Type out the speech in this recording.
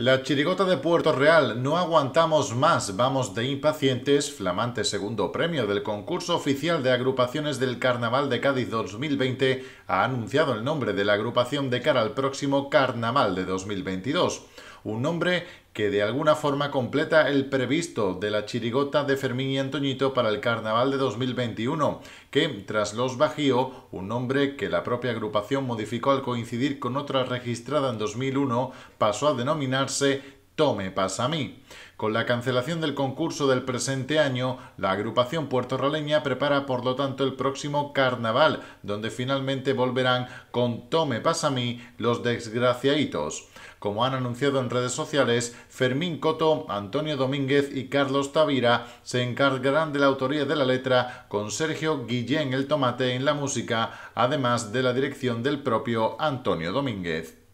La chirigota de Puerto Real, no aguantamos más, vamos de impacientes, flamante segundo premio del concurso oficial de agrupaciones del Carnaval de Cádiz 2020, ha anunciado el nombre de la agrupación de cara al próximo Carnaval de 2022. Un nombre que de alguna forma completa el previsto de la chirigota de Fermín y Antoñito para el carnaval de 2021, que tras los Bajío, un nombre que la propia agrupación modificó al coincidir con otra registrada en 2001, pasó a denominarse Tome, pasa mí. Con la cancelación del concurso del presente año, la agrupación puertorraleña prepara por lo tanto el próximo carnaval, donde finalmente volverán con Tome pasa a mí los desgraciaditos. Como han anunciado en redes sociales, Fermín Coto, Antonio Domínguez y Carlos Tavira se encargarán de la autoría de la letra con Sergio Guillén el Tomate en la música, además de la dirección del propio Antonio Domínguez.